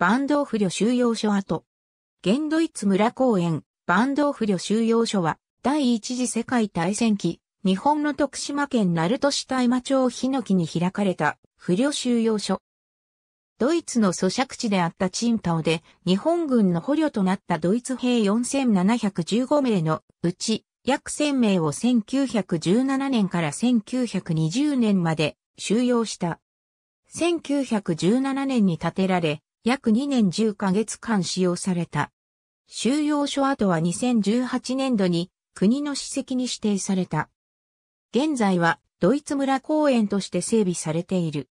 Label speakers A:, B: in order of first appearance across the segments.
A: バンドーフ旅収容所跡。現ドイツ村公園、バンドーフ旅収容所は、第一次世界大戦期、日本の徳島県鳴門市大間町日野木に開かれた、不旅収容所。ドイツの租借地であったチンタオで、日本軍の捕虜となったドイツ兵4715名のうち、約1000名を1917年から1920年まで収容した。1917年に建てられ、約2年10ヶ月間使用された。収容所跡は2018年度に国の史跡に指定された。現在はドイツ村公園として整備されている。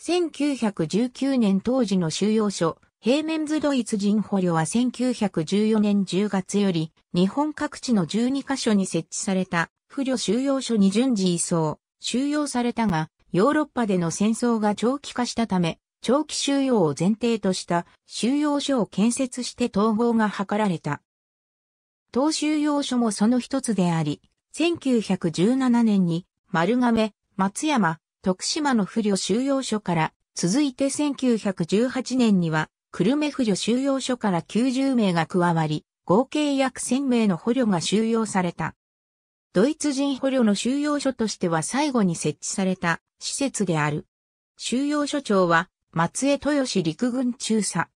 A: 1919年当時の収容所、平面図ドイツ人捕虜は1914年10月より日本各地の12カ所に設置された不慮収容所に順次移送、収容されたが、ヨーロッパでの戦争が長期化したため、長期収容を前提とした収容所を建設して統合が図られた。当収容所もその一つであり、1917年に丸亀、松山、徳島の不慮収容所から、続いて1918年には、久留米不慮収容所から90名が加わり、合計約1000名の捕虜が収容された。ドイツ人捕虜の収容所としては最後に設置された施設である。収容所長は松江豊志陸軍中佐。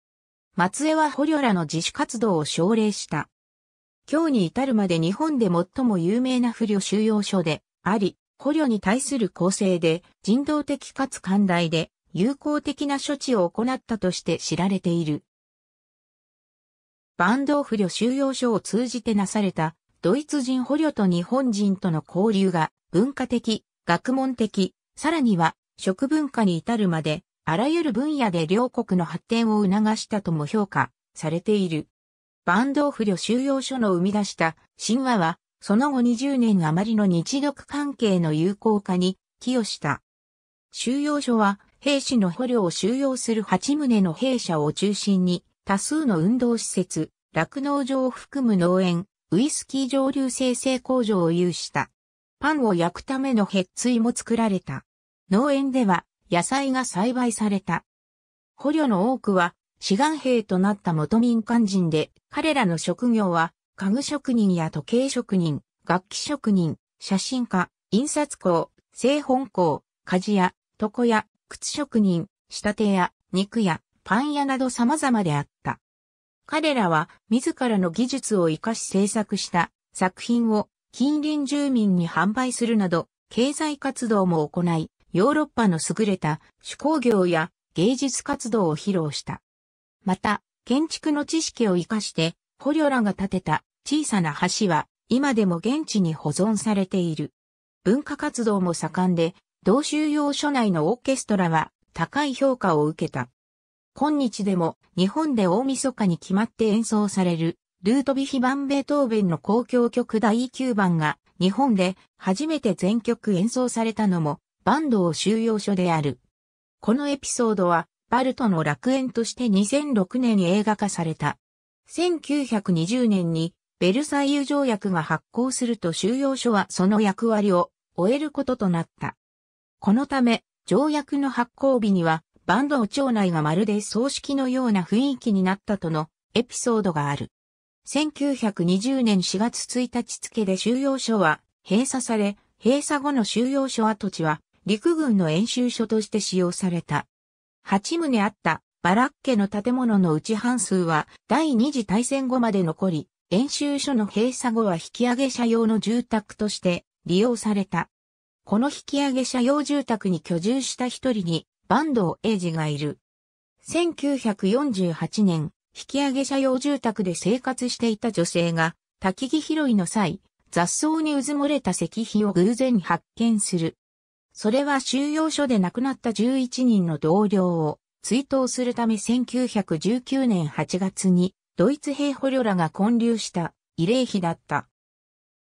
A: 松江は捕虜らの自主活動を奨励した。今日に至るまで日本で最も有名な不慮収容所であり、捕虜に対する公正で人道的かつ寛大で友好的な処置を行ったとして知られている。万道不慮収容所を通じてなされたドイツ人捕虜と日本人との交流が文化的、学問的、さらには食文化に至るまであらゆる分野で両国の発展を促したとも評価されている。バンドーフ旅収容所の生み出した神話は、その後20年余りの日独関係の有効化に寄与した。収容所は、兵士の捕虜を収容する8棟の兵舎を中心に、多数の運動施設、酪農場を含む農園、ウイスキー蒸留生成工場を有した。パンを焼くためのヘッツイも作られた。農園では野菜が栽培された。捕虜の多くは志願兵となった元民間人で、彼らの職業は家具職人や時計職人、楽器職人、写真家、印刷工、製本工、鍛冶屋、床屋、靴職人、仕立て屋、肉屋、パン屋など様々であった。彼らは自らの技術を活かし制作した作品を近隣住民に販売するなど経済活動も行い、ヨーロッパの優れた手工業や芸術活動を披露した。また、建築の知識を活かして、捕虜らが建てた小さな橋は今でも現地に保存されている。文化活動も盛んで、同州用所内のオーケストラは高い評価を受けた。今日でも日本で大晦日に決まって演奏されるルートビヒバンベートーベンの公共曲第9番が日本で初めて全曲演奏されたのもバンドを収容所である。このエピソードは、バルトの楽園として2006年に映画化された。1920年に、ベルサイユ条約が発行すると収容所はその役割を終えることとなった。このため、条約の発行日には、バンドを町内がまるで葬式のような雰囲気になったとのエピソードがある。1920年4月1日付で収容所は閉鎖され、閉鎖後の収容所跡地は陸軍の演習所として使用された。8棟あったバラッケの建物のうち半数は第二次大戦後まで残り、演習所の閉鎖後は引き上げ者用の住宅として利用された。この引き上げ者用住宅に居住した一人に、坂東英二がいる。1948年、引き上げ者用住宅で生活していた女性が、焚き木拾いの際、雑草にうずもれた石碑を偶然発見する。それは収容所で亡くなった11人の同僚を追悼するため1919年8月にドイツ兵捕虜らが混流した慰霊碑だった。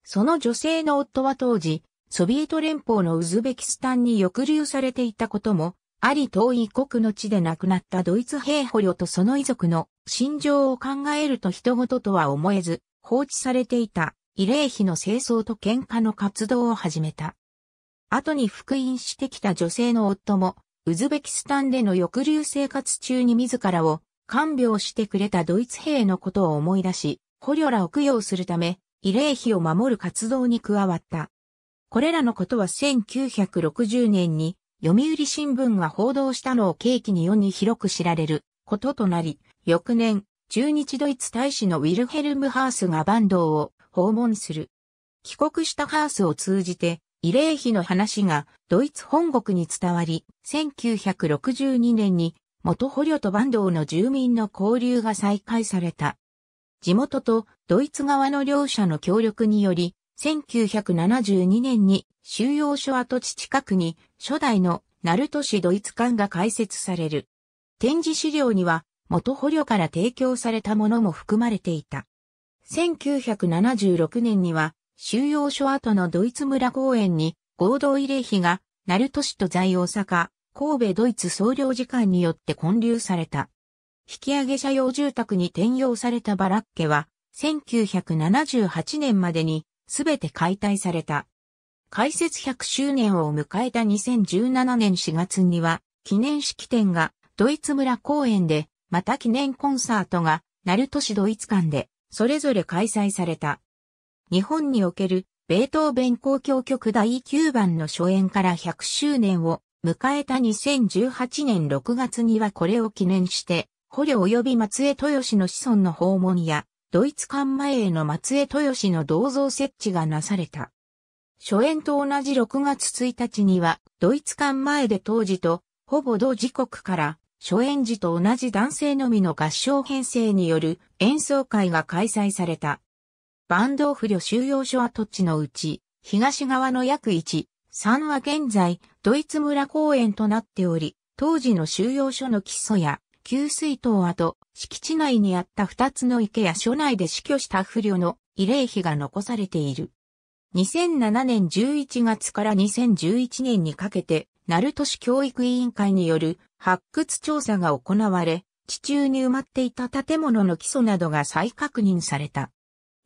A: その女性の夫は当時、ソビエト連邦のウズベキスタンに抑留されていたことも、あり遠い国の地で亡くなったドイツ兵捕虜とその遺族の心情を考えると人事とは思えず、放置されていた慰霊碑の清掃と喧嘩の活動を始めた。後に復員してきた女性の夫も、ウズベキスタンでの抑留生活中に自らを看病してくれたドイツ兵のことを思い出し、捕虜らを供養するため、慰霊碑を守る活動に加わった。これらのことは1960年に読売新聞が報道したのを契機に世に広く知られることとなり、翌年、中日ドイツ大使のウィルヘルム・ハースがバンドを訪問する。帰国したハースを通じて、慰霊碑の話がドイツ本国に伝わり、1962年に元捕虜と坂東の住民の交流が再開された。地元とドイツ側の両者の協力により、1972年に収容所跡地近くに初代の鳴門市ドイツ館が開設される。展示資料には元捕虜から提供されたものも含まれていた。1976年には収容所跡のドイツ村公園に合同慰霊碑が、鳴門市と在大阪、神戸ドイツ総領事館によって建立された。引上げ者用住宅に転用されたバラッケは、1978年までにすべて解体された。開設100周年を迎えた2017年4月には、記念式典がドイツ村公園で、また記念コンサートが、鳴門市ドイツ館で、それぞれ開催された。日本におけるベートーベン交響曲第9番の初演から100周年を迎えた2018年6月にはこれを記念して、捕虜及び松江豊の子孫の訪問や、ドイツ館前への松江豊の銅像設置がなされた。初演と同じ6月1日には、ドイツ館前で当時と、ほぼ同時刻から、初演時と同じ男性のみの合唱編成による演奏会が開催された。バンドオフョ収容所跡地のうち、東側の約1、3は現在、ドイツ村公園となっており、当時の収容所の基礎や、給水塔跡、敷地内にあった2つの池や所内で死去した不慮の慰霊碑が残されている。2007年11月から2011年にかけて、鳴門市教育委員会による発掘調査が行われ、地中に埋まっていた建物の基礎などが再確認された。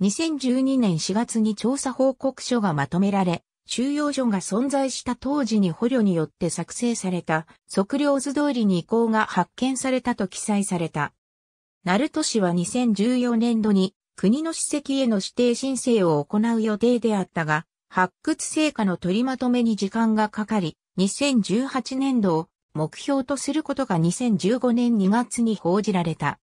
A: 2012年4月に調査報告書がまとめられ、収容所が存在した当時に捕虜によって作成された測量図通りに遺構が発見されたと記載された。ナルト氏は2014年度に国の史跡への指定申請を行う予定であったが、発掘成果の取りまとめに時間がかかり、2018年度を目標とすることが2015年2月に報じられた。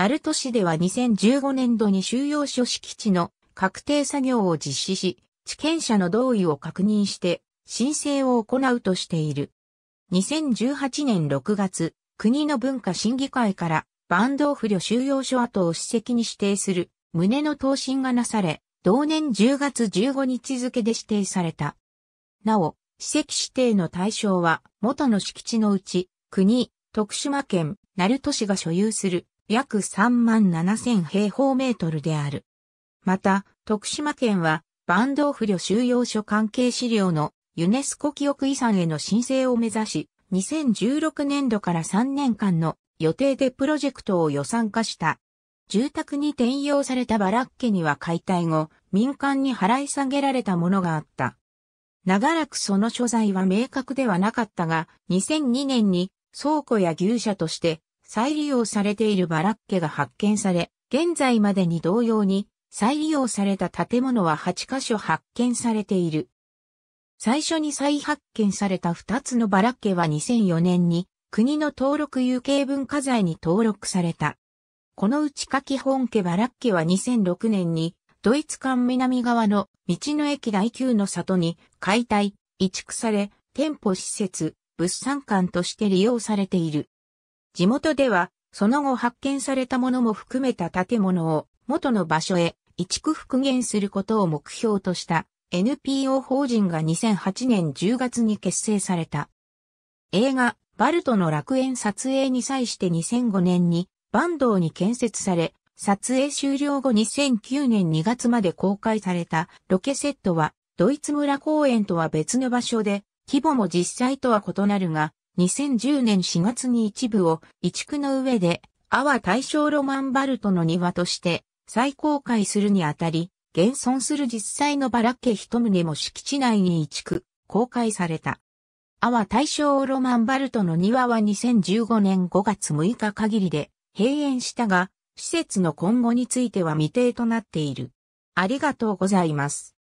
A: 鳴門市では2015年度に収容所敷地の確定作業を実施し、地権者の同意を確認して申請を行うとしている。2018年6月、国の文化審議会からバンドオ収容所跡を史跡に指定する旨の答申がなされ、同年10月15日付で指定された。なお、史跡指定の対象は元の敷地のうち、国、徳島県、鳴門市が所有する約3万7000平方メートルである。また、徳島県は、バンドー収容所関係資料のユネスコ記憶遺産への申請を目指し、2016年度から3年間の予定でプロジェクトを予算化した。住宅に転用されたバラッケには解体後、民間に払い下げられたものがあった。長らくその所在は明確ではなかったが、2002年に倉庫や牛舎として再利用されているバラッケが発見され、現在までに同様に再利用された建物は8カ所発見されている。最初に再発見された2つのバラッケは2004年に国の登録有形文化財に登録された。このうち柿本家バラッケは2006年にドイツ館南側の道の駅第9の里に解体、移築され、店舗施設、物産館として利用されている。地元では、その後発見されたものも含めた建物を元の場所へ移築復元することを目標とした NPO 法人が2008年10月に結成された。映画、バルトの楽園撮影に際して2005年にバンドに建設され、撮影終了後2009年2月まで公開されたロケセットは、ドイツ村公園とは別の場所で、規模も実際とは異なるが、2010年4月に一部を移築の上で、阿波大正ロマンバルトの庭として再公開するにあたり、現存する実際のバラ家一棟も敷地内に移築、公開された。阿波大正ロマンバルトの庭は2015年5月6日限りで閉園したが、施設の今後については未定となっている。ありがとうございます。